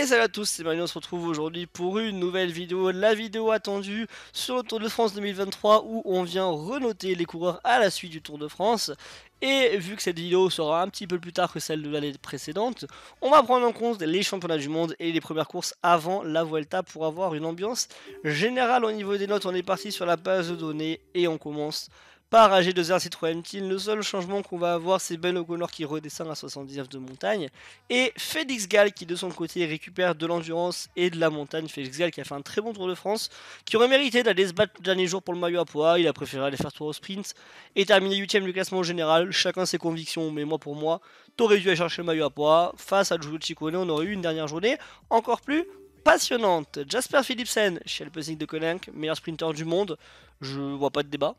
Et salut à tous, c'est Mario, on se retrouve aujourd'hui pour une nouvelle vidéo, la vidéo attendue sur le Tour de France 2023 où on vient renoter les coureurs à la suite du Tour de France. Et vu que cette vidéo sera un petit peu plus tard que celle de l'année précédente, on va prendre en compte les championnats du monde et les premières courses avant la Vuelta pour avoir une ambiance générale au niveau des notes. On est parti sur la base de données et on commence par AG2R Citroën Team. Le seul changement qu'on va avoir, c'est Ben O'Connor qui redescend à 79 de montagne. Et Félix Gall qui, de son côté, récupère de l'endurance et de la montagne. Félix Gall qui a fait un très bon Tour de France, qui aurait mérité d'aller se battre le dernier jour pour le maillot à poids. Il a préféré aller faire tour au sprint et terminer 8ème du classement général. Chacun ses convictions, mais moi pour moi, t'aurais dû aller chercher le maillot à poids. Face à Giulio Ciccone, on aurait eu une dernière journée encore plus passionnante. Jasper Philipsen, chez le de Coninck, meilleur sprinteur du monde. Je vois pas de débat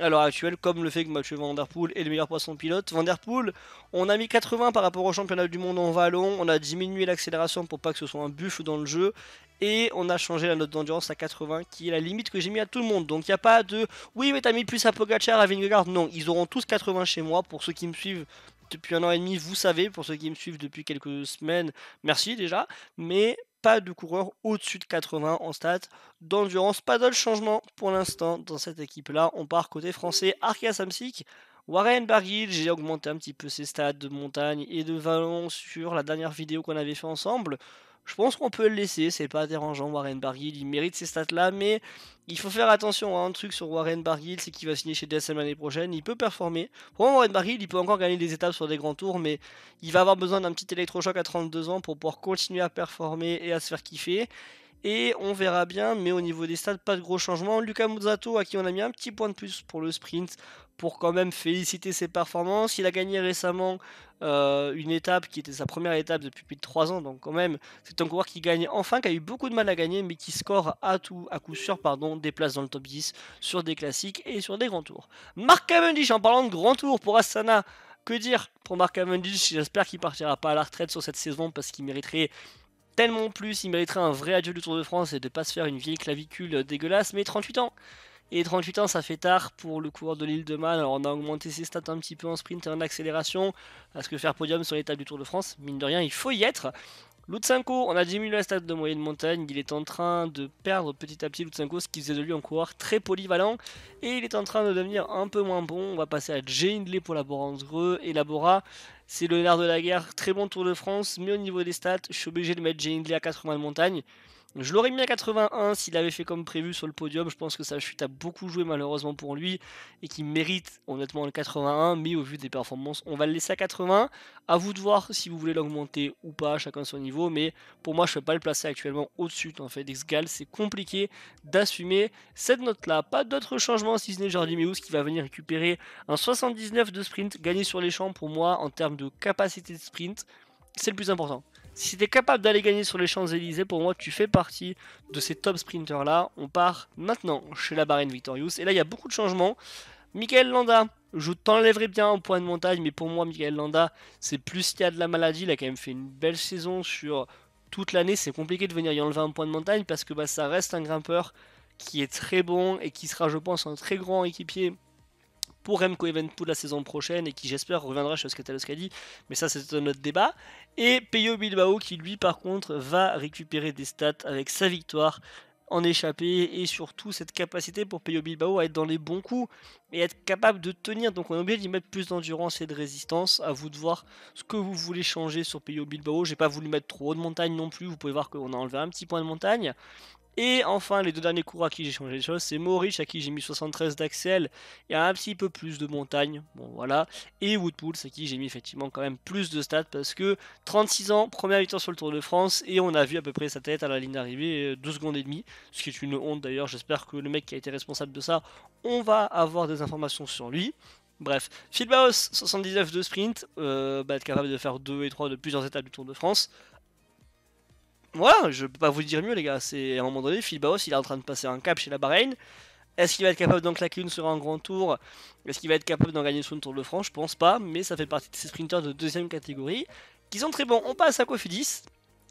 à l'heure actuelle, comme le fait que Mathieu Vanderpool est le meilleur poisson pilote. Vanderpool, on a mis 80 par rapport au championnat du monde en vallon, on a diminué l'accélération pour pas que ce soit un buff dans le jeu, et on a changé la note d'endurance à 80, qui est la limite que j'ai mis à tout le monde. Donc il n'y a pas de « oui, mais t'as mis plus à Pogacar, à Vingegaard ». Non, ils auront tous 80 chez moi, pour ceux qui me suivent depuis un an et demi, vous savez, pour ceux qui me suivent depuis quelques semaines, merci déjà. Mais pas de coureur au-dessus de 80 en stats d'endurance. Pas d'autre changement pour l'instant dans cette équipe-là. On part côté français, Arkia Samsic. Warren Barguil, j'ai augmenté un petit peu ses stats de montagne et de vallon sur la dernière vidéo qu'on avait fait ensemble. Je pense qu'on peut le laisser, c'est pas dérangeant. Warren Barguil, il mérite ces stats-là, mais il faut faire attention à un hein. truc sur Warren Barguil, c'est qu'il va signer chez DSM l'année prochaine, il peut performer. Pour moi, Warren Barguil, il peut encore gagner des étapes sur des grands tours, mais il va avoir besoin d'un petit électrochoc à 32 ans pour pouvoir continuer à performer et à se faire kiffer. Et on verra bien, mais au niveau des stades, pas de gros changements. Luca Muzzato, à qui on a mis un petit point de plus pour le sprint, pour quand même féliciter ses performances. Il a gagné récemment euh, une étape qui était sa première étape depuis plus de 3 ans, donc quand même, c'est un coureur qui gagne enfin, qui a eu beaucoup de mal à gagner, mais qui score à, tout, à coup sûr pardon, des places dans le top 10 sur des classiques et sur des grands tours. Marc Cavendish, en parlant de grands tours pour Astana, que dire pour Marc Cavendish J'espère qu'il partira pas à la retraite sur cette saison parce qu'il mériterait tellement plus, il mériterait un vrai adieu du Tour de France et de pas se faire une vieille clavicule dégueulasse, mais 38 ans et 38 ans, ça fait tard pour le coureur de l'île de Man. Alors, on a augmenté ses stats un petit peu en sprint et en accélération. Parce que faire podium sur l'étape du Tour de France, mine de rien, il faut y être. Lutsenko, on a diminué la stat de moyenne montagne. Il est en train de perdre petit à petit Lutsenko, ce qui faisait de lui un coureur très polyvalent. Et il est en train de devenir un peu moins bon. On va passer à Jane Lee pour la et la Bora. C'est le nerf de la guerre. Très bon Tour de France, mais au niveau des stats, je suis obligé de mettre Jane à 80 de montagne. Je l'aurais mis à 81 s'il avait fait comme prévu sur le podium. Je pense que sa chute a beaucoup joué malheureusement pour lui et qu'il mérite honnêtement le 81. Mais au vu des performances, on va le laisser à 80. À vous de voir si vous voulez l'augmenter ou pas, chacun son niveau. Mais pour moi, je ne peux pas le placer actuellement au-dessus en fait d'Exgal. C'est compliqué d'assumer cette note-là. Pas d'autres changements si ce n'est Jordi Meus qui va venir récupérer un 79 de sprint gagné sur les champs pour moi en termes de capacité de sprint. C'est le plus important. Si tu es capable d'aller gagner sur les Champs-Élysées, pour moi, tu fais partie de ces top sprinters-là. On part maintenant chez la Bahrain Victorious. Et là, il y a beaucoup de changements. Michael Landa, je t'enlèverai bien en point de montagne, mais pour moi, Michael Landa, c'est plus qu'il y a de la maladie. Il a quand même fait une belle saison sur toute l'année. C'est compliqué de venir y enlever un point de montagne parce que bah, ça reste un grimpeur qui est très bon et qui sera, je pense, un très grand équipier pour Remco Evenpool la saison prochaine et qui j'espère reviendra chez Oscar dit mais ça c'est un autre débat. Et Peyo Bilbao qui lui par contre va récupérer des stats avec sa victoire en échappée et surtout cette capacité pour Peyo Bilbao à être dans les bons coups et être capable de tenir. Donc on a obligé d'y mettre plus d'endurance et de résistance. À vous de voir ce que vous voulez changer sur Peyo Bilbao. J'ai pas voulu mettre trop de montagne non plus. Vous pouvez voir qu'on a enlevé un petit point de montagne. Et enfin, les deux derniers cours à qui j'ai changé les choses, c'est Maurice à qui j'ai mis 73 d'Axel et un petit peu plus de montagne. Bon, voilà. Et Woodpools à qui j'ai mis effectivement quand même plus de stats parce que 36 ans, première victoire sur le Tour de France et on a vu à peu près sa tête à la ligne d'arrivée, 2 euh, secondes et demie. Ce qui est une honte d'ailleurs. J'espère que le mec qui a été responsable de ça, on va avoir des informations sur lui. Bref, Phil 79 de sprint, être euh, capable de faire 2 et 3 de plusieurs étapes du Tour de France voilà, je peux pas vous dire mieux, les gars. C'est à un moment donné, Phil Baos, il est en train de passer un cap chez la Bahreïn. Est-ce qu'il va être capable d'en claquer une sur un grand tour Est-ce qu'il va être capable d'en gagner sur une Tour de France Je pense pas, mais ça fait partie de ces sprinters de deuxième catégorie qui sont très bons. On passe à Cofidis.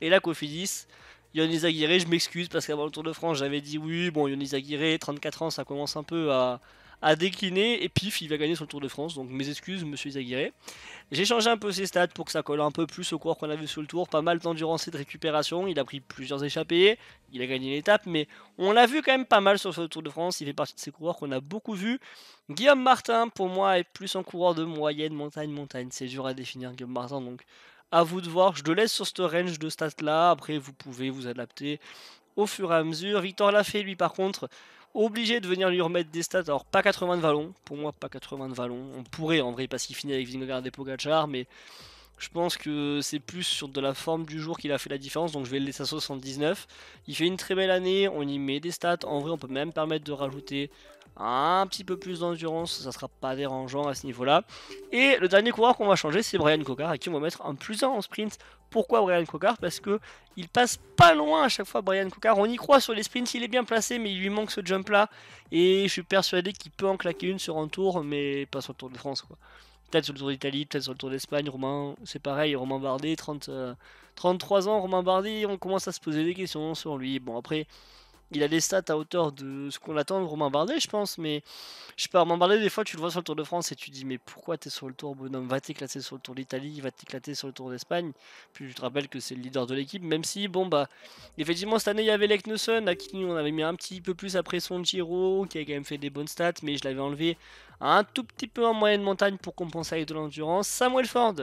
Et là, Cofidis, Yonis Aguirre, je m'excuse parce qu'avant le Tour de France, j'avais dit oui, bon, Yonis Aguirre, 34 ans, ça commence un peu à, a décliné et pif, il va gagner sur le Tour de France. Donc mes excuses, monsieur Isaguirre. J'ai changé un peu ses stats pour que ça colle un peu plus au coureur qu'on a vu sur le Tour. Pas mal d'endurance et de récupération. Il a pris plusieurs échappées. Il a gagné l'étape, mais on l'a vu quand même pas mal sur ce Tour de France. Il fait partie de ces coureurs qu'on a beaucoup vu. Guillaume Martin, pour moi, est plus un coureur de moyenne montagne montagne. C'est dur à définir Guillaume Martin, donc à vous de voir. Je le laisse sur ce range de stats là. Après, vous pouvez vous adapter au fur et à mesure. Victor Lafay, lui, par contre, obligé de venir lui remettre des stats. Alors, pas 80 de vallon. Pour moi, pas 80 de vallon. On pourrait, en vrai, parce qu'il finit avec Vingard et Pogachar, mais je pense que c'est plus sur de la forme du jour qu'il a fait la différence, donc je vais le laisser à 79. Il fait une très belle année, on y met des stats. En vrai, on peut même permettre de rajouter un petit peu plus d'endurance, ça sera pas dérangeant à ce niveau-là. Et le dernier coureur qu'on va changer, c'est Brian Cocard, à qui on va mettre un plus 1 en sprint. Pourquoi Brian Cocard Parce que il passe pas loin à chaque fois, Brian Cocard. On y croit sur les sprints, il est bien placé, mais il lui manque ce jump-là. Et je suis persuadé qu'il peut en claquer une sur un tour, mais pas sur le Tour de France. quoi peut-être sur le Tour d'Italie, peut-être sur le Tour d'Espagne. Romain, c'est pareil, Romain Bardet, 30, 33 euh, ans, Romain Bardet, on commence à se poser des questions sur lui. Bon, après, il a des stats à hauteur de ce qu'on attend de Romain Bardet, je pense, mais je sais pas, Romain Bardet, des fois, tu le vois sur le Tour de France et tu te dis, mais pourquoi t'es sur le Tour, bonhomme Va t'éclater sur le Tour d'Italie, va t'éclater sur le Tour d'Espagne. Puis je te rappelle que c'est le leader de l'équipe, même si, bon, bah, effectivement, cette année, il y avait Nussen, à qui on avait mis un petit peu plus après son Giro, qui a quand même fait des bonnes stats, mais je l'avais enlevé un tout petit peu en moyenne montagne pour compenser avec de l'endurance. Samuel Ford,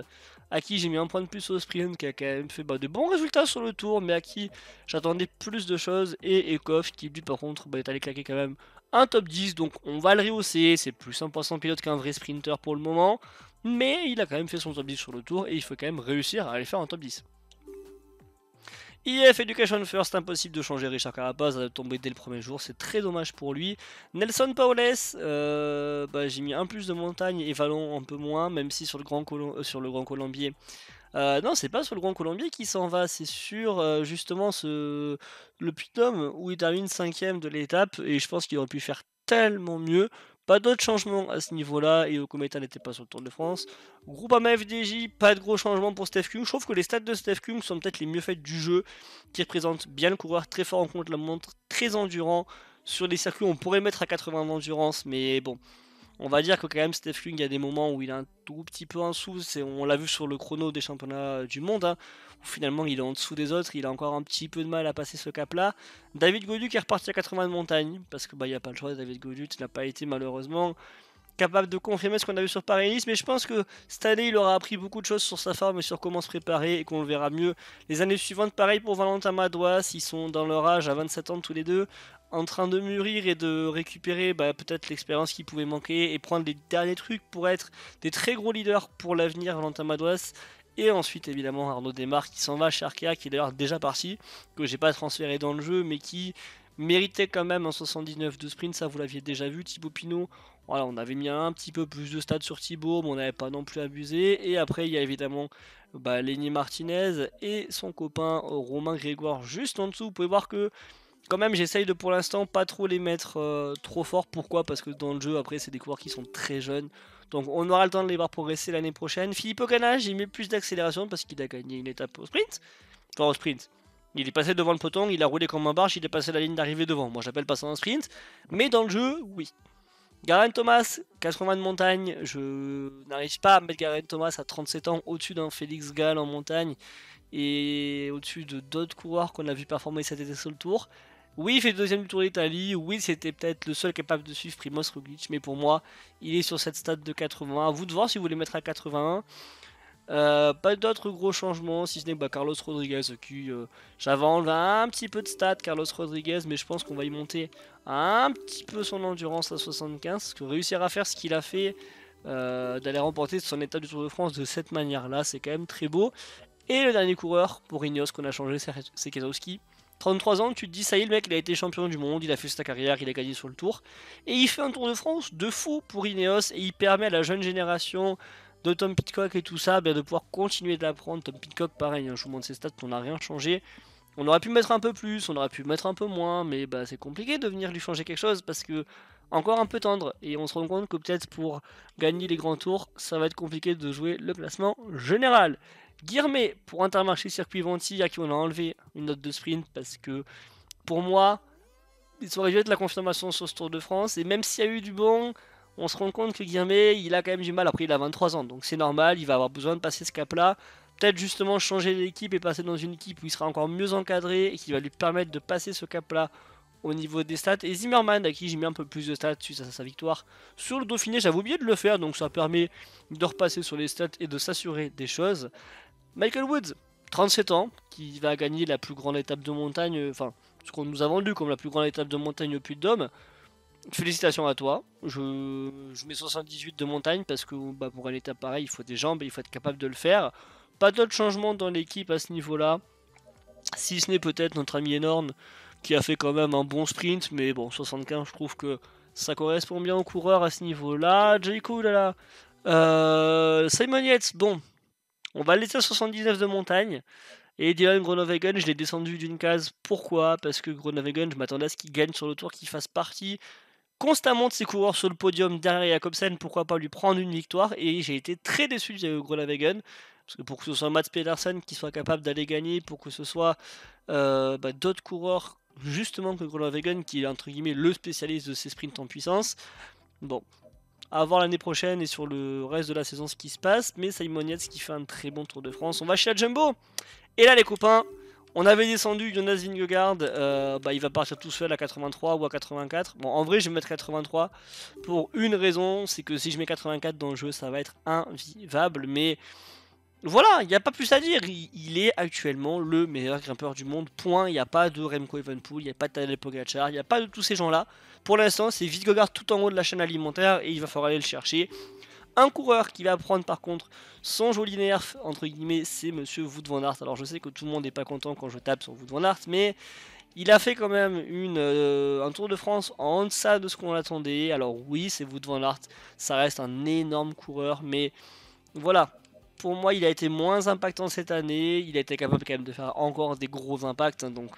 à qui j'ai mis un point de plus au sprint, qui a quand même fait bah, de bons résultats sur le tour, mais à qui j'attendais plus de choses. Et Ekoff, qui lui par contre bah, est allé claquer quand même un top 10, donc on va le rehausser. C'est plus un pilote qu'un vrai sprinter pour le moment, mais il a quand même fait son top 10 sur le tour et il faut quand même réussir à aller faire un top 10. IF e Education First, impossible de changer Richard Carapaz, a tombé dès le premier jour, c'est très dommage pour lui. Nelson Paoles, euh, bah, j'ai mis un plus de montagne et Vallon un peu moins, même si sur le Grand, euh, sur le grand Colombier. Euh, non, c'est pas sur le Grand Colombier qui s'en va, c'est sur euh, justement ce... le puy où il termine cinquième de l'étape et je pense qu'il aurait pu faire tellement mieux. Pas d'autres changements à ce niveau-là, et Okometa n'était pas sur le Tour de France. Groupe FDJ, pas de gros changements pour Steph Kung. Je trouve que les stats de Steph Kung sont peut-être les mieux faites du jeu, qui représentent bien le coureur, très fort en contre la montre, très endurant. Sur les circuits, on pourrait mettre à 80 d'endurance, mais bon, on va dire que quand même Steph il y a des moments où il est un tout petit peu en dessous. On l'a vu sur le chrono des championnats du monde, hein, où finalement il est en dessous des autres, il a encore un petit peu de mal à passer ce cap-là. David Godu qui est reparti à 80 de montagne, parce que bah, il n'y a pas le choix, David Godu n'a pas été malheureusement capable de confirmer ce qu'on a vu sur Paris-Nice, mais je pense que cette année il aura appris beaucoup de choses sur sa forme et sur comment se préparer et qu'on le verra mieux les années suivantes. Pareil pour Valentin Madouas, ils sont dans leur âge à 27 ans tous les deux en train de mûrir et de récupérer bah, peut-être l'expérience qui pouvait manquer et prendre les derniers trucs pour être des très gros leaders pour l'avenir Valentin Madouas. Et ensuite, évidemment, Arnaud Desmar qui s'en va chez qui est d'ailleurs déjà parti, que j'ai pas transféré dans le jeu, mais qui méritait quand même un 79 de sprint. Ça, vous l'aviez déjà vu, Thibaut Pinot. Voilà, on avait mis un petit peu plus de stats sur Thibaut, mais on n'avait pas non plus abusé. Et après, il y a évidemment bah, Lenny Martinez et son copain Romain Grégoire juste en dessous. Vous pouvez voir que quand même, j'essaye de pour l'instant pas trop les mettre euh, trop fort. Pourquoi Parce que dans le jeu, après, c'est des coureurs qui sont très jeunes. Donc on aura le temps de les voir progresser l'année prochaine. Philippe Ocana, j'ai mis plus d'accélération parce qu'il a gagné une étape au sprint. Enfin, au sprint. Il est passé devant le peloton, il a roulé comme un barge, il est passé la ligne d'arrivée devant. Moi, j'appelle pas ça un sprint. Mais dans le jeu, oui. Garen Thomas, 80 de montagne, je n'arrive pas à mettre Garen Thomas à 37 ans au-dessus d'un Félix Gall en montagne et au-dessus de d'autres coureurs qu'on a vu performer cet été sur le tour. Oui, il fait deuxième du Tour d'Italie. Oui, c'était peut-être le seul capable de suivre Primoz Roglic. Mais pour moi, il est sur cette stade de 81. À vous de voir si vous voulez mettre à 81. Euh, pas d'autres gros changements, si ce n'est bah, Carlos Rodriguez qui, euh, j'avais enlevé un petit peu de stats, Carlos Rodriguez, mais je pense qu'on va y monter un petit peu son endurance à 75, que réussir à faire ce qu'il a fait, euh, d'aller remporter son état du Tour de France de cette manière-là, c'est quand même très beau. Et le dernier coureur pour Ineos qu'on a changé, c'est Kezowski. 33 ans, tu te dis, ça y est, le mec, il a été champion du monde, il a fait sa carrière, il a gagné sur le tour. Et il fait un Tour de France de fou pour Ineos et il permet à la jeune génération de Tom Pitcock et tout ça ben, de pouvoir continuer de l'apprendre, Tom Pitcock, pareil, hein, je vous montre ses stats, on n'a rien changé. On aurait pu mettre un peu plus, on aurait pu mettre un peu moins, mais bah, c'est compliqué de venir lui changer quelque chose parce que encore un peu tendre. Et on se rend compte que peut-être pour gagner les grands tours, ça va être compliqué de jouer le classement général. Guirmet pour Intermarché Circuit Venti, à qui on a enlevé une note de sprint parce que pour moi, il serait dû de la confirmation sur ce Tour de France. Et même s'il y a eu du bon, on se rend compte que Guirmé, il a quand même du mal. Après, il a 23 ans, donc c'est normal, il va avoir besoin de passer ce cap-là. Peut-être justement changer d'équipe et passer dans une équipe où il sera encore mieux encadré et qui va lui permettre de passer ce cap-là au niveau des stats. Et Zimmerman, à qui j'ai mis un peu plus de stats suite à sa victoire sur le Dauphiné, j'avais oublié de le faire, donc ça permet de repasser sur les stats et de s'assurer des choses. Michael Woods, 37 ans, qui va gagner la plus grande étape de montagne, euh, enfin, ce qu'on nous a vendu comme la plus grande étape de montagne au Puy-de-Dôme. Félicitations à toi. Je, mets 78 de montagne parce que bah, pour une étape pareille, il faut des jambes et il faut être capable de le faire. Pas d'autres changements dans l'équipe à ce niveau-là, si ce n'est peut-être notre ami énorme qui a fait quand même un bon sprint, mais bon, 75, je trouve que ça correspond bien au coureur à ce niveau-là. J'ai Cool, oh là, là. Euh, Simon Yates, bon, on va laisser 79 de montagne. Et Dylan Groenewegen, je l'ai descendu d'une case. Pourquoi Parce que Groenewegen, je m'attendais à ce qu'il gagne sur le tour, qu'il fasse partie constamment de ses coureurs sur le podium derrière Jacobsen. Pourquoi pas lui prendre une victoire Et j'ai été très déçu de Groenewegen. Parce que pour que ce soit Mats Pedersen qui soit capable d'aller gagner, pour que ce soit euh, bah, d'autres coureurs, justement que Groenewegen, qui est entre guillemets le spécialiste de ses sprints en puissance. Bon, à voir l'année prochaine et sur le reste de la saison ce qui se passe. Mais Simon Yates qui fait un très bon Tour de France. On va chez la Jumbo. Et là, les copains, on avait descendu Jonas Vingegaard. Euh, bah, il va partir tout seul à 83 ou à 84. Bon, en vrai, je vais mettre 83 pour une raison c'est que si je mets 84 dans le jeu, ça va être invivable. Mais voilà, il n'y a pas plus à dire. Il, est actuellement le meilleur grimpeur du monde. Point. Il n'y a pas de Remco Evenpool, il n'y a pas de Tadej Pogacar, il n'y a pas de tous ces gens-là. Pour l'instant, c'est Vidgogard tout en haut de la chaîne alimentaire et il va falloir aller le chercher. Un coureur qui va prendre par contre son joli nerf, entre guillemets, c'est Monsieur Wood Van Aert. Alors je sais que tout le monde n'est pas content quand je tape sur Wood Van Aert, mais il a fait quand même une, euh, un Tour de France en deçà de ce qu'on attendait. Alors oui, c'est Wood Van Aert, ça reste un énorme coureur, mais voilà. Pour moi, il a été moins impactant cette année. Il a été capable quand même de faire encore des gros impacts. Hein, donc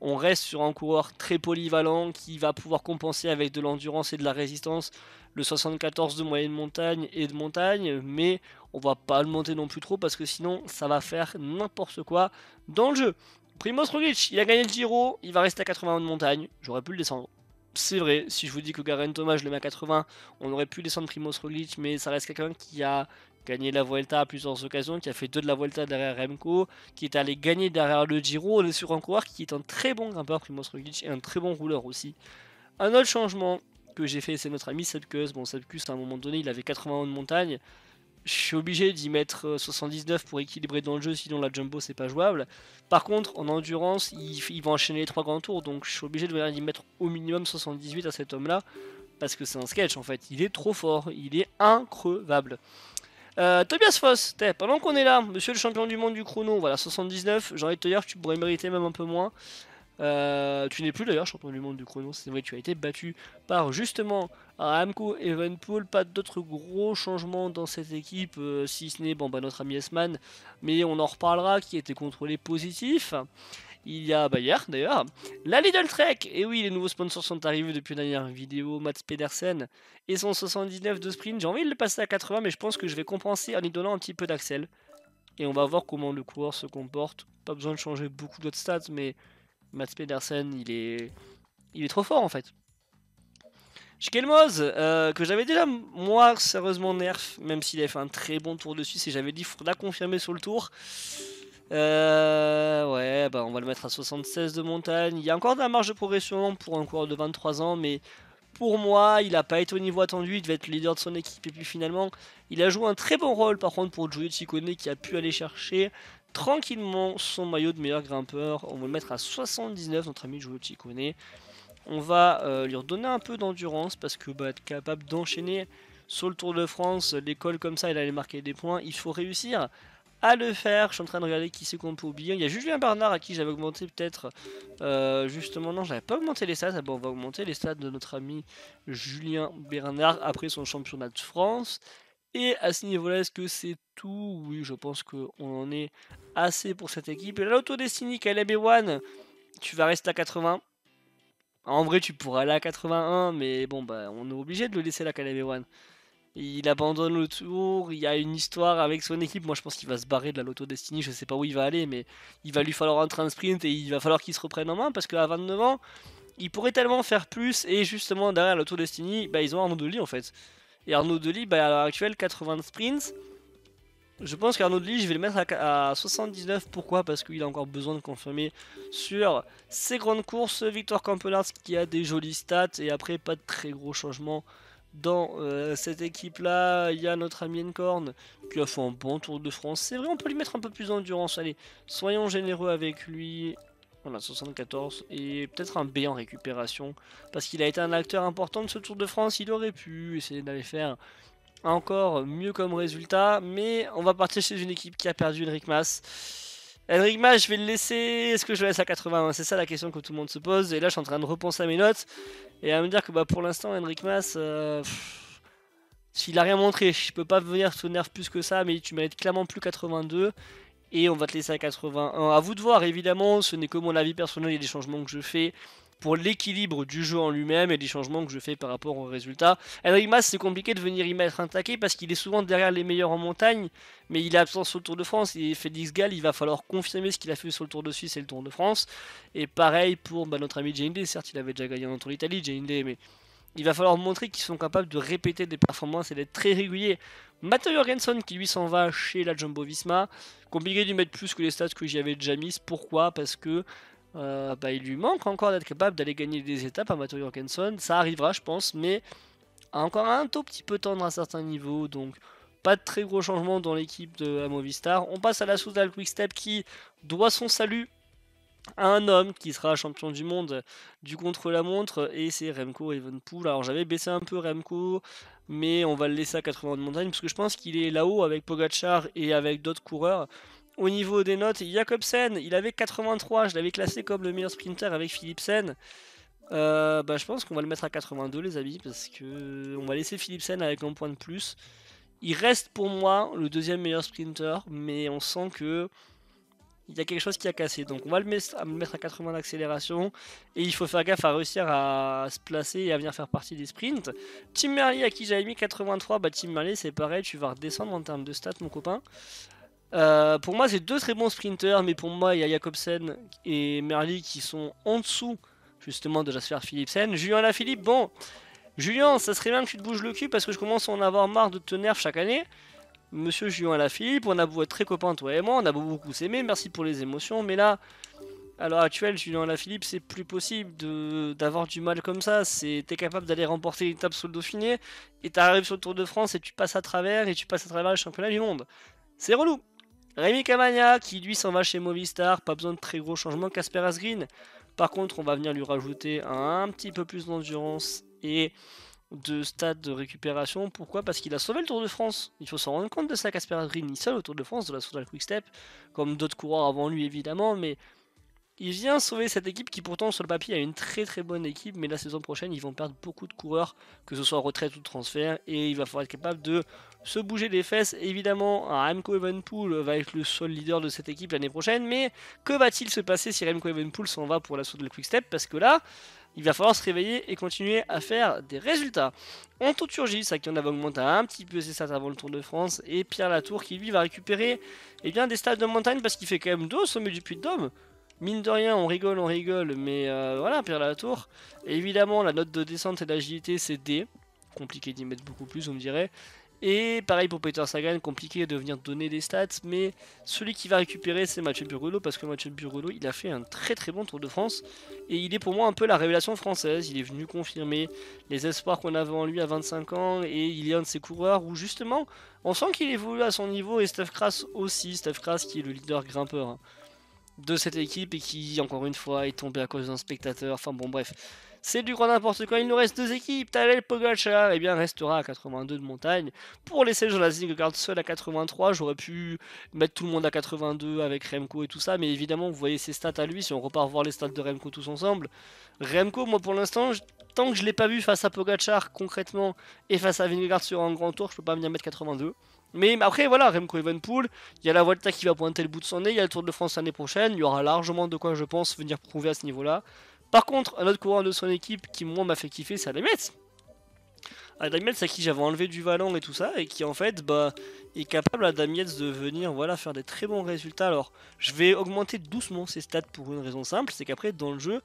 on reste sur un coureur très polyvalent qui va pouvoir compenser avec de l'endurance et de la résistance le 74 de moyenne montagne et de montagne, mais on va pas le monter non plus trop parce que sinon ça va faire n'importe quoi dans le jeu. Primoz Roglic, il a gagné le Giro, il va rester à 80 de montagne, j'aurais pu le descendre. C'est vrai, si je vous dis que Garen Thomas, le mets à 80, on aurait pu descendre Primoz Roglic, mais ça reste quelqu'un qui a gagné la Vuelta à plusieurs occasions, qui a fait deux de la Vuelta derrière Remco, qui est allé gagner derrière le Giro. On est sur un coureur qui est un très bon grimpeur, monstre glitch, et un très bon rouleur aussi. Un autre changement que j'ai fait, c'est notre ami Sadkus. Bon, Sebkus à un moment donné, il avait 81 de montagne. Je suis obligé d'y mettre 79 euh, pour équilibrer dans le jeu, sinon la jumbo c'est pas jouable. Par contre, en endurance, il, il va enchaîner les 3 grands tours, donc je suis obligé de mettre au minimum 78 à cet homme-là, parce que c'est un sketch en fait. Il est trop fort, il est increvable. Euh, Tobias Foss, pendant qu'on est là, monsieur le champion du monde du chrono, voilà, 79, j'ai envie de te dire que tu pourrais mériter même un peu moins. Euh, tu n'es plus d'ailleurs champion du monde du chrono, c'est vrai, tu as été battu par justement Amco Evenpool. Pas d'autres gros changements dans cette équipe, euh, si ce n'est bon, bah, notre ami Esman, mais on en reparlera, qui était contrôlé positif il y a Bayer d'ailleurs, la Lidl Trek. Et eh oui, les nouveaux sponsors sont arrivés depuis la dernière vidéo. Mats Pedersen et son 79 de sprint. J'ai envie de le passer à 80, mais je pense que je vais compenser en lui donnant un petit peu d'accel Et on va voir comment le coureur se comporte. Pas besoin de changer beaucoup d'autres stats, mais Mats Pedersen, il est, il est trop fort en fait. Schkelmoz, euh, que j'avais déjà, moi, sérieusement nerf, même s'il avait fait un très bon tour de Suisse et j'avais dit, il faudra confirmer sur le tour. Euh, ouais, bah on va le mettre à 76 de montagne. Il y a encore de la marge de progression pour un coureur de 23 ans, mais pour moi, il n'a pas été au niveau attendu. Il devait être le leader de son équipe. Et puis finalement, il a joué un très bon rôle par contre pour Joey Chicone qui a pu aller chercher tranquillement son maillot de meilleur grimpeur. On va le mettre à 79, notre ami Joey Chicone. On va euh, lui redonner un peu d'endurance parce que bah, être capable d'enchaîner sur le Tour de France, l'école comme ça, il allait marquer des points. Il faut réussir à le faire. Je suis en train de regarder qui c'est qu'on peut oublier. Il y a Julien Bernard à qui j'avais augmenté peut-être. Euh, justement, non, j'avais pas augmenté les stats. Bon, on va augmenter les stats de notre ami Julien Bernard après son championnat de France. Et à ce niveau-là, est-ce que c'est tout Oui, je pense qu'on en est assez pour cette équipe. Et là, l'autodestiny Calabé 1 tu vas rester à 80. En vrai, tu pourras aller à 81, mais bon, bah, on est obligé de le laisser là, Calabé One il abandonne le tour, il y a une histoire avec son équipe. Moi, je pense qu'il va se barrer de la Lotto Destiny, je ne sais pas où il va aller, mais il va lui falloir un train sprint et il va falloir qu'il se reprenne en main parce qu'à 29 ans, il pourrait tellement faire plus. Et justement, derrière la Lotto Destiny, bah, ils ont Arnaud Delis en fait. Et Arnaud Delis, bah, à l'heure actuelle, 80 sprints. Je pense qu'Arnaud Delis, je vais le mettre à, 79. Pourquoi Parce qu'il a encore besoin de confirmer sur ses grandes courses. Victor Campelard qui a des jolies stats et après, pas de très gros changements dans euh, cette équipe-là, il y a notre ami Encorn qui a fait un bon Tour de France. C'est vrai, on peut lui mettre un peu plus d'endurance. Allez, soyons généreux avec lui. on a 74 et peut-être un B en récupération. Parce qu'il a été un acteur important de ce Tour de France. Il aurait pu essayer d'aller faire encore mieux comme résultat. Mais on va partir chez une équipe qui a perdu Rick Mass. Mas, je vais le laisser. Est-ce que je le laisse à 81 C'est ça la question que tout le monde se pose. Et là, je suis en train de repenser à mes notes et à me dire que bah, pour l'instant, Henrik Mas, euh, s'il a rien montré. Je peux pas venir te nerf plus que ça, mais tu mérites clairement plus 82. Et on va te laisser à 81. À vous de voir, évidemment. Ce n'est que mon avis personnel et les changements que je fais pour l'équilibre du jeu en lui-même et les changements que je fais par rapport au résultat. Henrik Mas, c'est compliqué de venir y mettre un taquet parce qu'il est souvent derrière les meilleurs en montagne, mais il est absent sur le Tour de France. Et Félix Gall, il va falloir confirmer ce qu'il a fait sur le Tour de Suisse et le Tour de France. Et pareil pour bah, notre ami Jane certes, il avait déjà gagné en Tour d'Italie, Jane mais il va falloir montrer qu'ils sont capables de répéter des performances et d'être très réguliers. Matteo Jorgensen qui lui s'en va chez la Jumbo Visma, compliqué d'y mettre plus que les stats que j'y avais déjà mises. Pourquoi Parce que euh, bah, il lui manque encore d'être capable d'aller gagner des étapes à Matteo Jorgensen. Ça arrivera, je pense, mais encore un tout petit peu tendre à certains niveaux. Donc, pas de très gros changements dans l'équipe de Movistar. On passe à la Quick Quickstep qui doit son salut à un homme qui sera champion du monde du contre-la-montre et c'est Remco Evenpool. Alors j'avais baissé un peu Remco, mais on va le laisser à 80 de montagne parce que je pense qu'il est là-haut avec Pogachar et avec d'autres coureurs. Au niveau des notes, Jacobsen, il avait 83, je l'avais classé comme le meilleur sprinter avec Philipsen. Euh, bah, je pense qu'on va le mettre à 82 les amis, parce que on va laisser Philipsen avec un point de plus. Il reste pour moi le deuxième meilleur sprinter, mais on sent que il y a quelque chose qui a cassé. Donc on va le mettre à 80 d'accélération et il faut faire gaffe à réussir à se placer et à venir faire partie des sprints. Tim Merlier à qui j'avais mis 83, bah Tim Merlier c'est pareil, tu vas redescendre en termes de stats mon copain. Euh, pour moi, c'est deux très bons sprinters, mais pour moi, il y a Jacobsen et Merli qui sont en dessous justement de Jasper Philipsen. Julien Lafilippe, bon, Julien, ça serait bien que tu te bouges le cul parce que je commence à en avoir marre de te nerf chaque année. Monsieur Julien Lafilippe, on a beau être très copains, toi et moi, on a beau beaucoup s'aimer, merci pour les émotions, mais là, à l'heure actuelle, Julien Lafilippe, c'est plus possible d'avoir du mal comme ça. T'es capable d'aller remporter une l'étape sur le Dauphiné, et t'arrives sur le Tour de France et tu passes à travers, et tu passes à travers le championnat du monde. C'est relou! Rémi Cavagna qui lui s'en va chez Movistar, pas besoin de très gros changements. Casper Asgreen, par contre, on va venir lui rajouter un petit peu plus d'endurance et de stade de récupération. Pourquoi Parce qu'il a sauvé le Tour de France. Il faut s'en rendre compte de ça, Casper Asgreen. Il seul au Tour de France de la Soudal Quick Step, comme d'autres coureurs avant lui évidemment, mais il vient sauver cette équipe qui pourtant sur le papier a une très très bonne équipe, mais la saison prochaine ils vont perdre beaucoup de coureurs, que ce soit en retraite ou transfert, et il va falloir être capable de se bouger les fesses. Évidemment, Remco Evenpool va être le seul leader de cette équipe l'année prochaine, mais que va-t-il se passer si Remco Evenpool s'en va pour l'assaut de la Quick Step Parce que là, il va falloir se réveiller et continuer à faire des résultats. En toturgie ça qui en avait augmenté un petit peu ses stats avant le Tour de France, et Pierre Latour qui lui va récupérer eh bien, des stades de montagne parce qu'il fait quand même deux au sommet du Puy de Dôme mine de rien, on rigole, on rigole, mais euh, voilà, perd la tour. évidemment, la note de descente et d'agilité, c'est D. Compliqué d'y mettre beaucoup plus, on me dirait. Et pareil pour Peter Sagan, compliqué de venir donner des stats, mais celui qui va récupérer c'est Mathieu Burgulo parce que Mathieu Burgulo il a fait un très très bon Tour de France et il est pour moi un peu la révélation française. Il est venu confirmer les espoirs qu'on avait en lui à 25 ans et il est un de ces coureurs où justement on sent qu'il évolue à son niveau et Steph Kras aussi, Steph Kras qui est le leader grimpeur. Hein de cette équipe et qui, encore une fois, est tombé à cause d'un spectateur. Enfin bon, bref, c'est du grand n'importe quoi. Il nous reste deux équipes. Talel Pogacar, et eh bien, restera à 82 de montagne. Pour laisser Jonas garde seul à 83, j'aurais pu mettre tout le monde à 82 avec Remco et tout ça. Mais évidemment, vous voyez ses stats à lui. Si on repart voir les stats de Remco tous ensemble, Remco, moi pour l'instant, tant que je l'ai pas vu face à Pogacar concrètement et face à Vingegaard sur un grand tour, je peux pas venir mettre 82. Mais après, voilà, Remco Evenpool, il y a la Volta qui va pointer le bout de son nez, il y a le Tour de France l'année prochaine, il y aura largement de quoi, je pense, venir prouver à ce niveau-là. Par contre, un autre coureur de son équipe qui, moi, m'a fait kiffer, c'est Adamietz. Yates à qui j'avais enlevé du valant et tout ça, et qui, en fait, bah, est capable, Adamietz, de venir voilà, faire des très bons résultats. Alors, je vais augmenter doucement ses stats pour une raison simple, c'est qu'après, dans le jeu,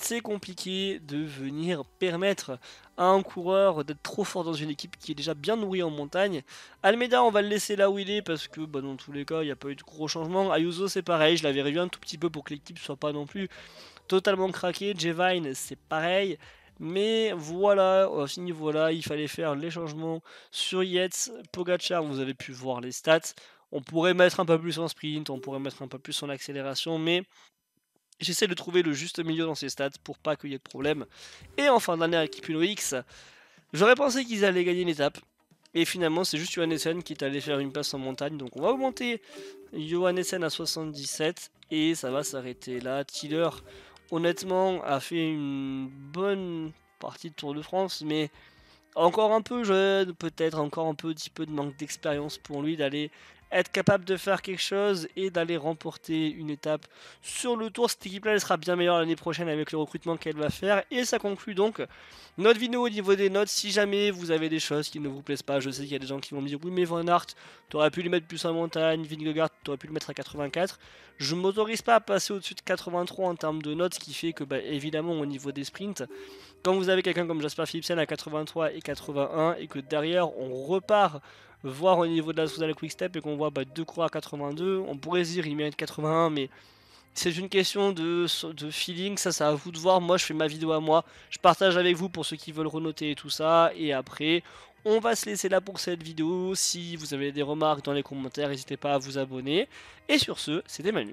c'est compliqué de venir permettre à un coureur d'être trop fort dans une équipe qui est déjà bien nourrie en montagne. Almeida, on va le laisser là où il est parce que bah, dans tous les cas, il n'y a pas eu de gros changements. Ayuso, c'est pareil, je l'avais réduit un tout petit peu pour que l'équipe soit pas non plus totalement craquée. Jevine, c'est pareil. Mais voilà, ce niveau-là, il fallait faire les changements sur Yetz, Pogacar, vous avez pu voir les stats. On pourrait mettre un peu plus en sprint, on pourrait mettre un peu plus en accélération, mais J'essaie de trouver le juste milieu dans ces stats pour pas qu'il y ait de problème. Et enfin, fin dernière équipe Uno X, j'aurais pensé qu'ils allaient gagner une étape. Et finalement, c'est juste Johannessen qui est allé faire une passe en montagne. Donc on va augmenter Johannessen à 77 et ça va s'arrêter là. Tiller, honnêtement, a fait une bonne partie de Tour de France, mais encore un peu jeune, peut-être encore un petit peu de manque d'expérience pour lui d'aller être capable de faire quelque chose et d'aller remporter une étape sur le tour. Cette équipe-là, elle sera bien meilleure l'année prochaine avec le recrutement qu'elle va faire. Et ça conclut donc notre vidéo au niveau des notes. Si jamais vous avez des choses qui ne vous plaisent pas, je sais qu'il y a des gens qui vont me dire « Oui, mais Van tu t'aurais pu lui mettre plus en montagne, Vingegaard, t'aurais pu le mettre à 84. » Je ne m'autorise pas à passer au-dessus de 83 en termes de notes, ce qui fait que, bah, évidemment, au niveau des sprints, quand vous avez quelqu'un comme Jasper Philipsen à 83 et 81 et que derrière, on repart voir au niveau de la sous Quick Step et qu'on voit bah, deux à 82, on pourrait dire il mérite 81, mais c'est une question de, de feeling, ça c'est à vous de voir. Moi je fais ma vidéo à moi, je partage avec vous pour ceux qui veulent renoter et tout ça, et après on va se laisser là pour cette vidéo. Si vous avez des remarques dans les commentaires, n'hésitez pas à vous abonner. Et sur ce, c'était Manu.